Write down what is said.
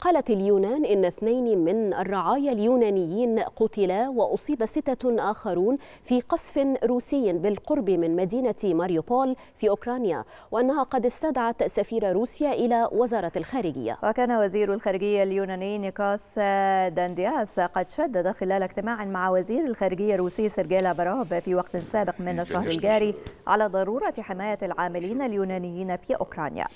قالت اليونان إن اثنين من الرعايا اليونانيين قتلا وأصيب ستة آخرون في قصف روسي بالقرب من مدينة ماريوبول في أوكرانيا وأنها قد استدعت سفير روسيا إلى وزارة الخارجية وكان وزير الخارجية اليوناني نيكوس داندياس قد شدد خلال اجتماع مع وزير الخارجية الروسي سيرجي لافروف في وقت سابق من الشهر الجاري على ضرورة حماية العاملين اليونانيين في أوكرانيا.